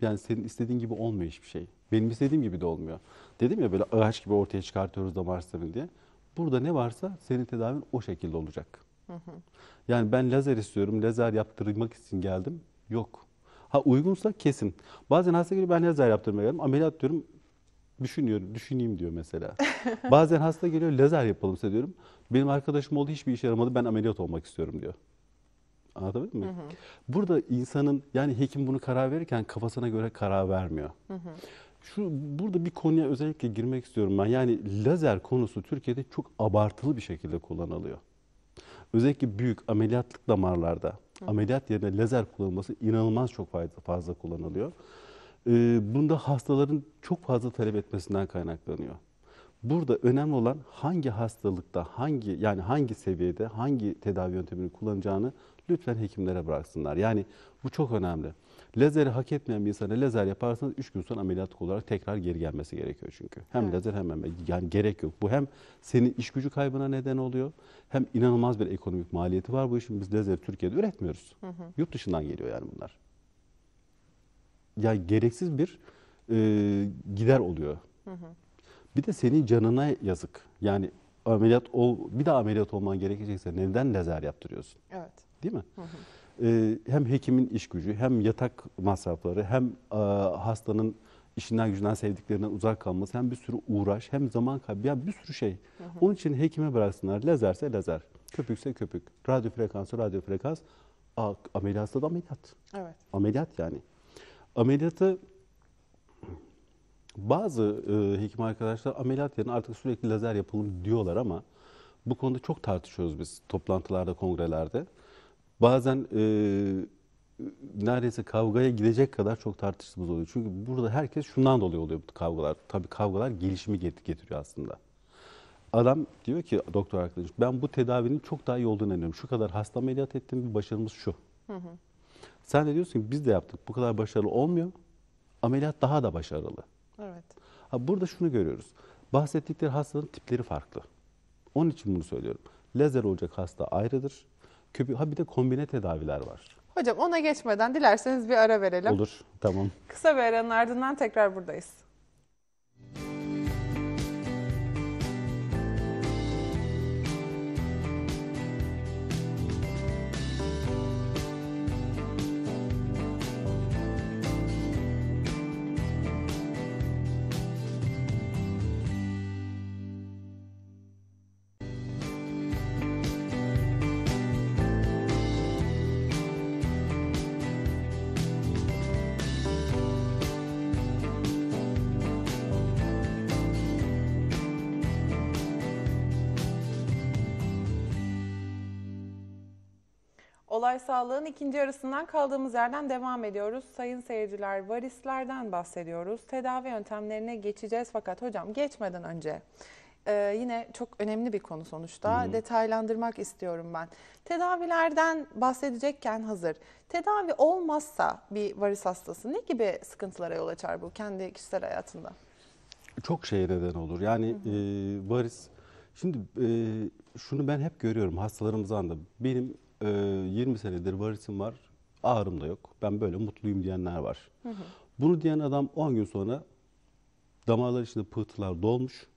Yani senin istediğin gibi olmuyor hiçbir şey. Benim istediğim gibi de olmuyor. Dedim ya böyle ağaç gibi ortaya çıkartıyoruz damar sistemini diye. Burada ne varsa senin tedavin o şekilde olacak. Hı hı. Yani ben lazer istiyorum, lazer yaptırmak için geldim. Yok. Ha uygunsa kesin. Bazen hasta geliyor ben lazer yaptırmaya geldim. Ameliyat diyorum düşünüyorum, düşüneyim diyor mesela. Bazen hasta geliyor lazer yapalım size diyorum. Benim arkadaşım oldu hiçbir işe yaramadı ben ameliyat olmak istiyorum diyor. Anlatabildim mi? Hı hı. Burada insanın yani hekim bunu karar verirken kafasına göre karar vermiyor. Hı hı. Şu burada bir konuya özellikle girmek istiyorum ben. Yani lazer konusu Türkiye'de çok abartılı bir şekilde kullanılıyor. Özellikle büyük ameliyatlık damarlarda hı. ameliyat yerine lazer kullanılması inanılmaz çok fazla, fazla kullanılıyor e, bunda hastaların çok fazla talep etmesinden kaynaklanıyor. Burada önemli olan hangi hastalıkta, hangi yani hangi seviyede, hangi tedavi yöntemini kullanacağını lütfen hekimlere bıraksınlar. Yani bu çok önemli. Lazeri hak etmeyen bir insana lazer yaparsanız 3 gün sonra ameliyat olarak tekrar geri gelmesi gerekiyor çünkü. Hem evet. lazer hem ameliyat. Yani gerek yok. Bu hem senin iş gücü kaybına neden oluyor hem inanılmaz bir ekonomik maliyeti var bu işin. Biz lazeri Türkiye'de üretmiyoruz. Hı hı. Yurt dışından geliyor yani bunlar ya gereksiz bir e, gider oluyor. Hı hı. Bir de senin canına yazık. Yani ameliyat ol, bir daha ameliyat olman gerekecekse neden lazer yaptırıyorsun? Evet. Değil mi? Hı hı. Ee, hem hekimin iş gücü, hem yatak masrafları, hem e, hastanın işinden gücünden sevdiklerinden uzak kalması, hem bir sürü uğraş, hem zaman kaybı, ya bir sürü şey. Hı hı. Onun için hekime bıraksınlar. Lazerse lazer, köpükse köpük, radyo frekansı radyo frekans, ameliyatsa da ameliyat. Evet. Ameliyat yani. Ameliyatı bazı e, hekim arkadaşlar ameliyat yerine artık sürekli lazer yapalım diyorlar ama bu konuda çok tartışıyoruz biz toplantılarda, kongrelerde. Bazen e, neredeyse kavgaya gidecek kadar çok tartıştığımız oluyor. Çünkü burada herkes şundan dolayı oluyor bu kavgalar. Tabii kavgalar gelişimi getiriyor aslında. Adam diyor ki doktor arkadaş ben bu tedavinin çok daha iyi olduğunu inanıyorum. Şu kadar hasta ameliyat ettim bir başarımız şu. Hı hı. Sen de diyorsun ki biz de yaptık. Bu kadar başarılı olmuyor. Ameliyat daha da başarılı. Evet. Ha, burada şunu görüyoruz. Bahsettikleri hastaların tipleri farklı. Onun için bunu söylüyorum. Lazer olacak hasta ayrıdır. Köpü, ha bir de kombine tedaviler var. Hocam ona geçmeden dilerseniz bir ara verelim. Olur, tamam. Kısa bir aranın ardından tekrar buradayız. Ay Sağlığın ikinci arasından kaldığımız yerden devam ediyoruz. Sayın seyirciler varislerden bahsediyoruz. Tedavi yöntemlerine geçeceğiz fakat hocam geçmeden önce e, yine çok önemli bir konu sonuçta. Hı Detaylandırmak istiyorum ben. Tedavilerden bahsedecekken hazır. Tedavi olmazsa bir varis hastası ne gibi sıkıntılara yol açar bu kendi kişisel hayatında? Çok şeye neden olur. Yani E, varis... Şimdi e, şunu ben hep görüyorum hastalarımızdan da. Benim e, ee, 20 senedir varisim var, ağrım da yok, ben böyle mutluyum diyenler var. Hı hı. Bunu diyen adam 10 gün sonra damarlar içinde pıhtılar dolmuş.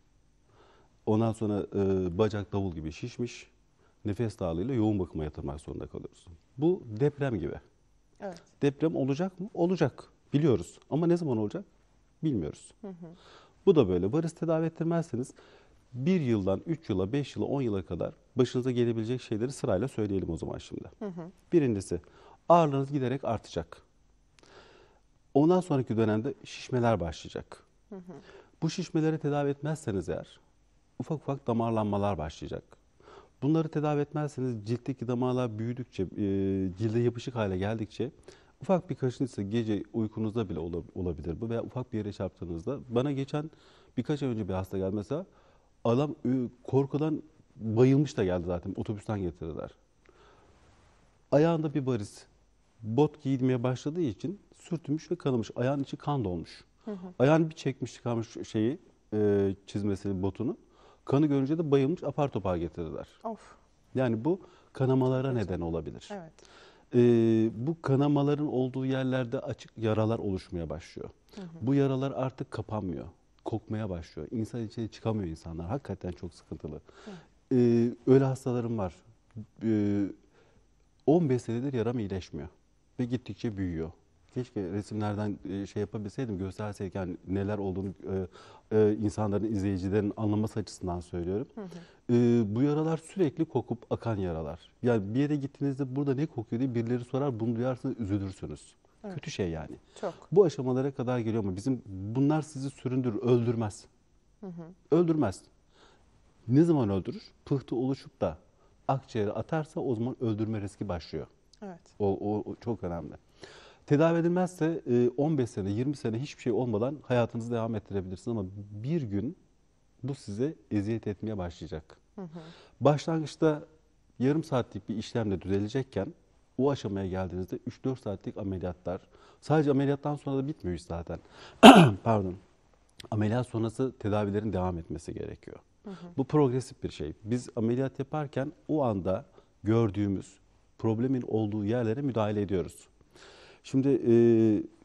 Ondan sonra e, bacak davul gibi şişmiş. Nefes darlığıyla yoğun bakıma yatırmak zorunda kalıyoruz. Bu deprem gibi. Evet. Deprem olacak mı? Olacak. Biliyoruz. Ama ne zaman olacak? Bilmiyoruz. Hı hı. Bu da böyle. Varis tedavi ettirmezseniz bir yıldan 3 yıla, 5 yıla, 10 yıla kadar başınıza gelebilecek şeyleri sırayla söyleyelim o zaman şimdi. Hı hı. Birincisi ağırlığınız giderek artacak. Ondan sonraki dönemde şişmeler başlayacak. Hı hı. Bu şişmeleri tedavi etmezseniz eğer ufak ufak damarlanmalar başlayacak. Bunları tedavi etmezseniz ciltteki damarlar büyüdükçe, e, cilde yapışık hale geldikçe ufak bir kaşıntı gece uykunuzda bile olabilir bu veya ufak bir yere çarptığınızda. Bana geçen birkaç ay önce bir hasta geldi mesela Adam e, korkudan bayılmış da geldi zaten. Otobüsten getirdiler. Ayağında bir varis. Bot giyilmeye başladığı için sürtmüş ve kanamış. Ayağın içi kan dolmuş. Hı hı. Ayağını bir çekmiş çıkarmış şeyi e, çizmesini botunu. Kanı görünce de bayılmış apar topar getirdiler. Of. Yani bu kanamalara Hocam. neden olabilir. Evet. E, bu kanamaların olduğu yerlerde açık yaralar oluşmaya başlıyor. Hı hı. Bu yaralar artık kapanmıyor kokmaya başlıyor. İnsan içine çıkamıyor insanlar. Hakikaten çok sıkıntılı. Ee, öyle hastalarım var. Ee, 15 senedir yaram iyileşmiyor. Ve gittikçe büyüyor. Keşke resimlerden e, şey yapabilseydim, gösterseydik yani neler olduğunu e, e, insanların, izleyicilerin anlaması açısından söylüyorum. Hı hı. E, bu yaralar sürekli kokup akan yaralar. Yani bir yere gittiğinizde burada ne kokuyor diye birileri sorar, bunu duyarsanız üzülürsünüz. Evet. Kötü şey yani. Çok. Bu aşamalara kadar geliyor ama bizim bunlar sizi süründürür, öldürmez. Hı hı. Öldürmez. Ne zaman öldürür? Pıhtı oluşup da akciğere atarsa o zaman öldürme riski başlıyor. Evet. O, o, o çok önemli. Tedavi edilmezse 15 e, sene, 20 sene hiçbir şey olmadan hayatınızı devam ettirebilirsiniz ama bir gün bu size eziyet etmeye başlayacak. Hı hı. Başlangıçta yarım saatlik bir işlemle düzelecekken o aşamaya geldiğinizde 3-4 saatlik ameliyatlar. Sadece ameliyattan sonra da bitmiyor zaten. Pardon. Ameliyat sonrası tedavilerin devam etmesi gerekiyor. Hı hı. Bu progresif bir şey. Biz ameliyat yaparken o anda gördüğümüz problemin olduğu yerlere müdahale ediyoruz. Şimdi e,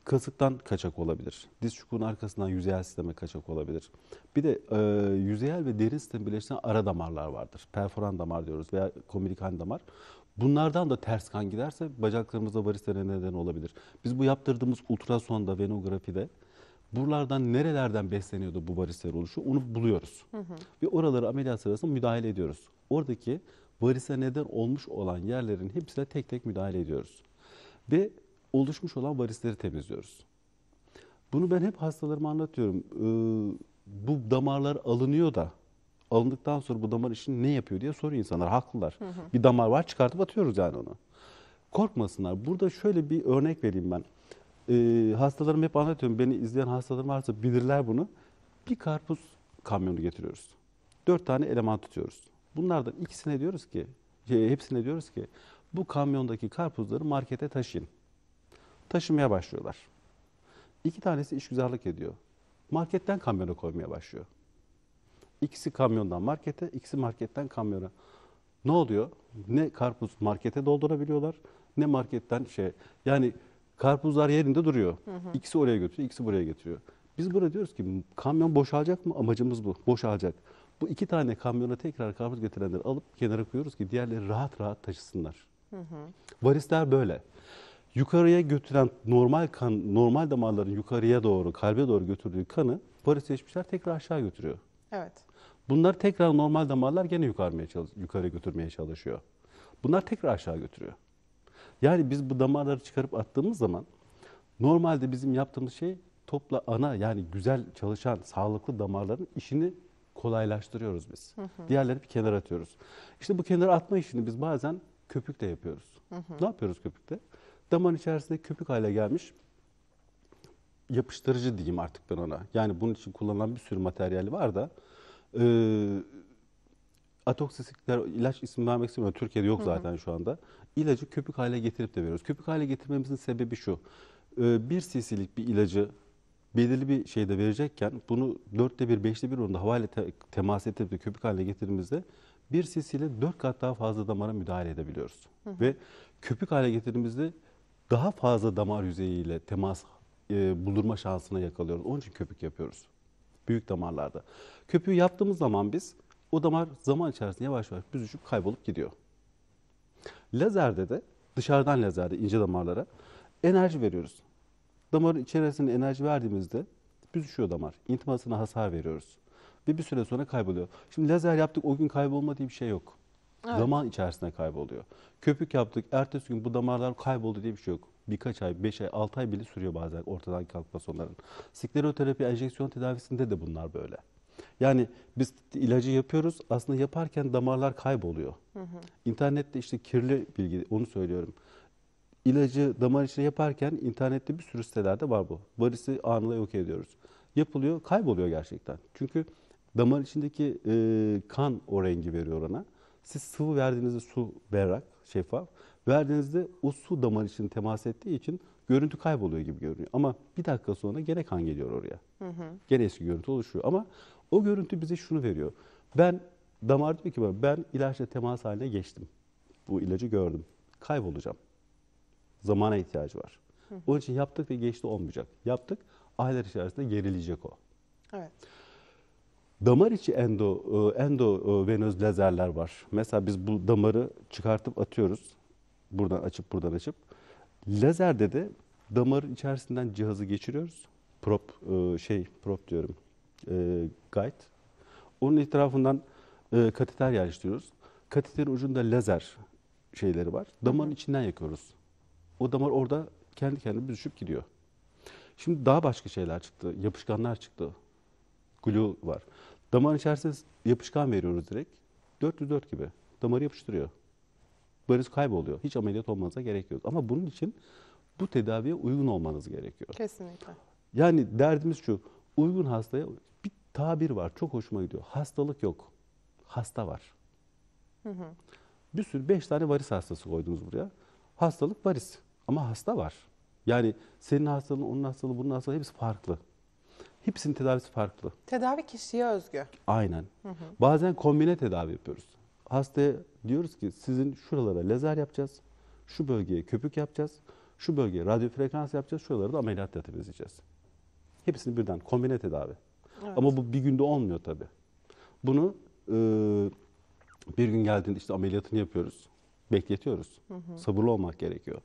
kasıktan kaçak olabilir. Diz çukurun arkasından yüzeyel sisteme kaçak olabilir. Bir de e, yüzeyel ve derin sistem birleştiren ara damarlar vardır. Perforan damar diyoruz veya komilikan hani damar. Bunlardan da ters kan giderse bacaklarımızda varislere neden olabilir. Biz bu yaptırdığımız ultrasonda, venografide buralardan nerelerden besleniyordu bu varisler oluşu onu buluyoruz. Hı hı. Ve oraları ameliyat sırasında müdahale ediyoruz. Oradaki varise neden olmuş olan yerlerin hepsine tek tek müdahale ediyoruz. Ve oluşmuş olan varisleri temizliyoruz. Bunu ben hep hastalarıma anlatıyorum. Ee, bu damarlar alınıyor da alındıktan sonra bu damar işini ne yapıyor diye soruyor insanlar. Haklılar. Hı hı. Bir damar var çıkartıp atıyoruz yani onu. Korkmasınlar. Burada şöyle bir örnek vereyim ben. Ee, hastalarım hep anlatıyorum. Beni izleyen hastalarım varsa bilirler bunu. Bir karpuz kamyonu getiriyoruz. Dört tane eleman tutuyoruz. Bunlardan ikisine diyoruz ki, şey, hepsine diyoruz ki bu kamyondaki karpuzları markete taşıyın. Taşımaya başlıyorlar. İki tanesi işgüzarlık ediyor. Marketten kamyona koymaya başlıyor. İkisi kamyondan markete, ikisi marketten kamyona. Ne oluyor? Ne karpuz markete doldurabiliyorlar ne marketten şey. Yani karpuzlar yerinde duruyor. Hı hı. İkisi oraya götürüyor, ikisi buraya getiriyor. Biz burada diyoruz ki kamyon boşalacak mı? Amacımız bu. Boşalacak. Bu iki tane kamyona tekrar karpuz getirenleri alıp kenara koyuyoruz ki diğerleri rahat rahat taşısınlar. Hı hı. Varisler böyle. Yukarıya götüren normal kan, normal damarların yukarıya doğru, kalbe doğru götürdüğü kanı varisleşmişler tekrar aşağı götürüyor. Evet. Bunlar tekrar normal damarlar gene yukarıya yukarı götürmeye çalışıyor. Bunlar tekrar aşağı götürüyor. Yani biz bu damarları çıkarıp attığımız zaman normalde bizim yaptığımız şey topla ana yani güzel çalışan sağlıklı damarların işini kolaylaştırıyoruz biz. Hı hı. Diğerleri bir kenara atıyoruz. İşte bu kenara atma işini biz bazen köpükte yapıyoruz. Hı hı. Ne yapıyoruz köpükte? Damar içerisinde köpük hale gelmiş yapıştırıcı diyeyim artık ben ona. Yani bunun için kullanılan bir sürü materyal var da ee, atoksiklikler ilaç ismi vermek istemiyorum. Türkiye'de yok zaten hı hı. şu anda. İlacı köpük hale getirip de veriyoruz. Köpük hale getirmemizin sebebi şu. Ee, bir cc'lik bir ilacı belirli bir şeyde verecekken bunu dörtte bir, beşte bir oranında havayla te temas edip de köpük hale getirdiğimizde bir cc ile dört kat daha fazla damara müdahale edebiliyoruz. Hı hı. Ve köpük hale getirdiğimizde daha fazla damar yüzeyiyle temas e, bulundurma şansına yakalıyoruz. Onun için köpük yapıyoruz büyük damarlarda. Köpüğü yaptığımız zaman biz o damar zaman içerisinde yavaş yavaş büzüşüp kaybolup gidiyor. Lazerde de dışarıdan lazerde ince damarlara enerji veriyoruz. Damarın içerisine enerji verdiğimizde büzüşüyor damar. İntimasına hasar veriyoruz. Ve bir süre sonra kayboluyor. Şimdi lazer yaptık o gün kaybolma diye bir şey yok. Evet. Zaman içerisinde kayboluyor. Köpük yaptık ertesi gün bu damarlar kayboldu diye bir şey yok birkaç ay, 5 ay, 6 ay bile sürüyor bazen ortadan kalkması onların. Skleroterapi enjeksiyon tedavisinde de bunlar böyle. Yani biz ilacı yapıyoruz aslında yaparken damarlar kayboluyor. Hı hı. İnternette işte kirli bilgi onu söylüyorum. İlacı damar içine yaparken internette bir sürü sitelerde var bu. Varisi anla yok ediyoruz. Yapılıyor kayboluyor gerçekten. Çünkü damar içindeki e, kan o rengi veriyor ona. Siz sıvı verdiğinizde su berrak, şeffaf verdiğinizde o su damar için temas ettiği için görüntü kayboluyor gibi görünüyor. Ama bir dakika sonra gene kan geliyor oraya. Hı hı. Gene eski görüntü oluşuyor. Ama o görüntü bize şunu veriyor. Ben damar diyor ki bana, ben ilaçla temas haline geçtim. Bu ilacı gördüm. Kaybolacağım. Zamana ihtiyacı var. Hı hı. Onun için yaptık ve geçti olmayacak. Yaptık. Aylar içerisinde gerileyecek o. Evet. Damar içi endo, ıı, endovenöz ıı, lazerler var. Mesela biz bu damarı çıkartıp atıyoruz. Buradan açıp buradan açıp. Lazerde de damarın içerisinden cihazı geçiriyoruz. Prop e, şey prop diyorum. E, guide. Onun etrafından e, kateter yerleştiriyoruz. Kateterin ucunda lazer şeyleri var. Damarın içinden yakıyoruz. O damar orada kendi kendine büzüşüp gidiyor. Şimdi daha başka şeyler çıktı. Yapışkanlar çıktı. Glue var. Damar içerisinde yapışkan veriyoruz direkt. 404 gibi. Damarı yapıştırıyor. Böylesi kayboluyor. Hiç ameliyat olmanıza gerek yok. Ama bunun için bu tedaviye uygun olmanız gerekiyor. Kesinlikle. Yani derdimiz şu. Uygun hastaya bir tabir var. Çok hoşuma gidiyor. Hastalık yok. Hasta var. Hı hı. Bir sürü beş tane varis hastası koydunuz buraya. Hastalık varis. Ama hasta var. Yani senin hastalığın, onun hastalığı, bunun hastalığı hepsi farklı. Hepsinin tedavisi farklı. Tedavi kişiye özgü. Aynen. Hı hı. Bazen kombine tedavi yapıyoruz hastaya diyoruz ki sizin şuralara lazer yapacağız, şu bölgeye köpük yapacağız, şu bölgeye radyo frekans yapacağız, şuraları da ameliyatla temizleyeceğiz. Hepsini birden kombine tedavi. Evet. Ama bu bir günde olmuyor tabii. Bunu e, bir gün geldiğinde işte ameliyatını yapıyoruz. Bekletiyoruz. Hı hı. Sabırlı olmak gerekiyor.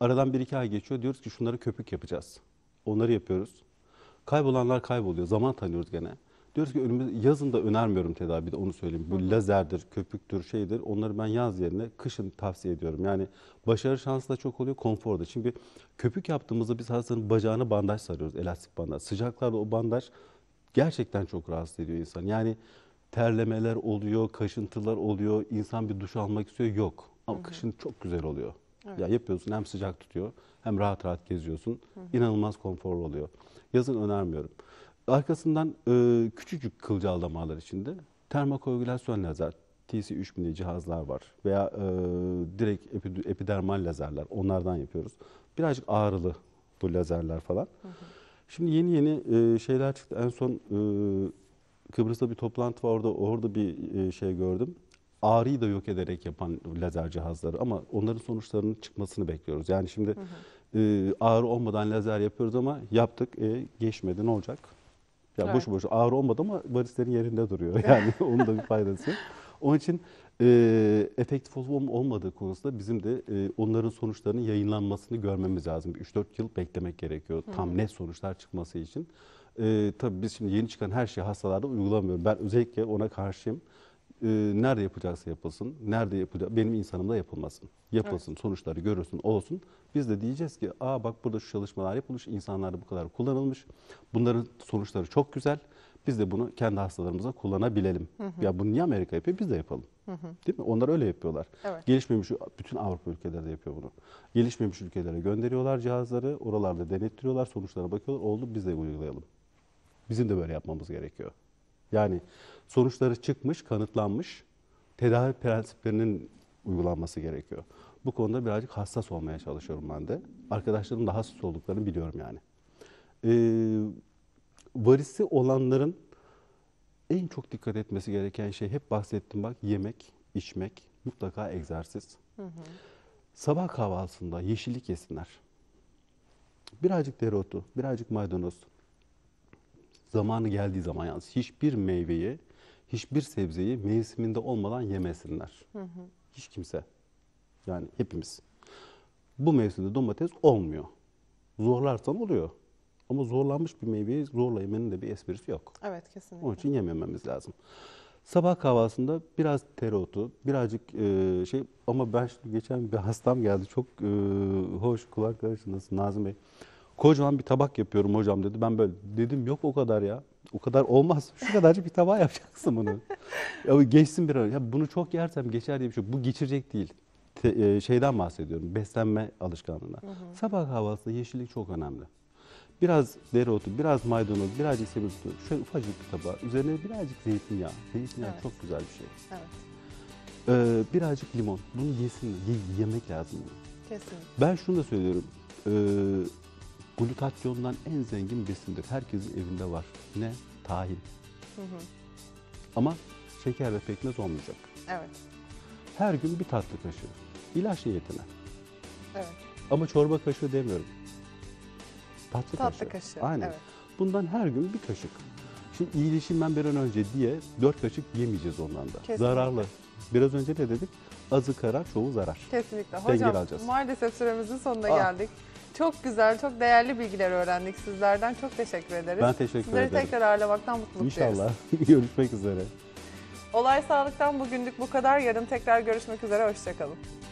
Aradan bir iki ay geçiyor. Diyoruz ki şunları köpük yapacağız. Onları yapıyoruz. Kaybolanlar kayboluyor. Zaman tanıyoruz gene. Diyoruz ki önümüz yazın da önermiyorum tedavide onu söyleyeyim. Bu hı lazerdir, köpüktür, şeydir. Onları ben yaz yerine kışın tavsiye ediyorum. Yani başarı şansı da çok oluyor konfor da. Çünkü köpük yaptığımızda biz hastanın bacağına bandaj sarıyoruz. Elastik bandaj. Sıcaklarda o bandaj gerçekten çok rahatsız ediyor insan. Yani terlemeler oluyor, kaşıntılar oluyor. İnsan bir duş almak istiyor. Yok. Ama hı hı. kışın çok güzel oluyor. Evet. Ya yapıyorsun hem sıcak tutuyor hem rahat rahat geziyorsun. Hı hı. İnanılmaz konforlu oluyor. Yazın önermiyorum. Arkasından e, küçücük kılcallamalar içinde termokoagülasyon lazer, tc 3000 cihazlar var veya e, direkt epi, epidermal lazerler onlardan yapıyoruz. Birazcık ağrılı bu lazerler falan. Hı hı. Şimdi yeni yeni e, şeyler çıktı. En son e, Kıbrıs'ta bir toplantı var orada orada bir e, şey gördüm. Ağrıyı da yok ederek yapan lazer cihazları ama onların sonuçlarının çıkmasını bekliyoruz. Yani şimdi hı hı. E, ağrı olmadan lazer yapıyoruz ama yaptık e, geçmedi ne olacak? Ya evet. boş boş ağır olmadı ama barislerin yerinde duruyor. Yani onun da bir faydası yok. Onun için e, efektif olup olmadığı konusunda bizim de e, onların sonuçlarının yayınlanmasını görmemiz lazım. 3-4 yıl beklemek gerekiyor Hı. tam net sonuçlar çıkması için. E, tabii biz şimdi yeni çıkan her şeyi hastalarda uygulamıyorum. Ben özellikle ona karşıyım. E, nerede yapılacaksa yapılsın, nerede yapılacak benim insanımda yapılmasın. Yapılsın, evet. sonuçları görürsün, olsun biz de diyeceğiz ki aa bak burada şu çalışmalar yapılmış, insanlarda bu kadar kullanılmış. Bunların sonuçları çok güzel. Biz de bunu kendi hastalarımıza kullanabilelim. Hı hı. Ya bunu niye Amerika yapıyor? Biz de yapalım. Hı hı. Değil mi? Onlar öyle yapıyorlar. Evet. Gelişmemiş bütün Avrupa ülkeleri de yapıyor bunu. Gelişmemiş ülkelere gönderiyorlar cihazları. Oralarda denettiriyorlar. Sonuçlara bakıyorlar. Oldu biz de uygulayalım. Bizim de böyle yapmamız gerekiyor. Yani sonuçları çıkmış, kanıtlanmış tedavi prensiplerinin uygulanması gerekiyor. Bu konuda birazcık hassas olmaya çalışıyorum ben de. Arkadaşlarım daha hassas olduklarını biliyorum yani. Ee, varisi olanların en çok dikkat etmesi gereken şey hep bahsettim bak yemek, içmek, mutlaka egzersiz. Hı hı. Sabah kahvaltısında yeşillik yesinler. Birazcık dereotu, birazcık maydanoz. Zamanı geldiği zaman yalnız hiçbir meyveyi, hiçbir sebzeyi mevsiminde olmadan yemesinler. Hı hı. Hiç kimse. Yani hepimiz. Bu mevsimde domates olmuyor. Zorlarsan oluyor. Ama zorlanmış bir meyveyi zorla yemenin de bir esprisi yok. Evet kesinlikle. Onun için yemememiz lazım. Sabah kahvaltısında biraz tereotu, birazcık e, şey ama ben şimdi geçen bir hastam geldi. Çok e, hoş kulak karışındasın Nazım Bey. Kocaman bir tabak yapıyorum hocam dedi. Ben böyle dedim yok o kadar ya. O kadar olmaz. Şu kadarcık bir tabağa yapacaksın bunu. ya geçsin bir ara. Ya bunu çok yersem geçer diye bir şey. Bu geçirecek değil te, e, şeyden bahsediyorum. Beslenme alışkanlığına Hı hı. Sabah kahvaltısında yeşillik çok önemli. Biraz dereotu, biraz maydanoz, birazcık sebze tutu. Şöyle ufacık bir tabağa. Üzerine birazcık zeytinyağı. Zeytinyağı evet. çok güzel bir şey. Evet. Ee, birazcık limon. Bunu yesin, ye, yemek lazım. Kesinlikle. Ben şunu da söylüyorum. Ee, glutatyondan en zengin besindir. Herkesin evinde var. Ne? Tahin. Hı hı. Ama şeker ve pekmez olmayacak. Evet. Her gün bir tatlı kaşığı. İlaç niyetine. Evet. Ama çorba kaşığı demiyorum. Tatlı, tatlı kaşığı. kaşığı. Aynen. Evet. Bundan her gün bir kaşık. Şimdi iyileşimden bir an önce diye dört kaşık yemeyeceğiz ondan da. Kesinlikle. Zararlı. Biraz önce de dedik azı karar çoğu zarar. Kesinlikle. Hocam Dengeli alacağız. maalesef süremizin sonuna Aa. Ah. geldik. Çok güzel, çok değerli bilgiler öğrendik sizlerden. Çok teşekkür ederiz. Ben teşekkür Sizleri ederim. Sizleri tekrar ağırlamaktan mutluluk İnşallah. duyarız. İnşallah. Görüşmek üzere. Olay Sağlık'tan bugünlük bu kadar. Yarın tekrar görüşmek üzere. Hoşçakalın.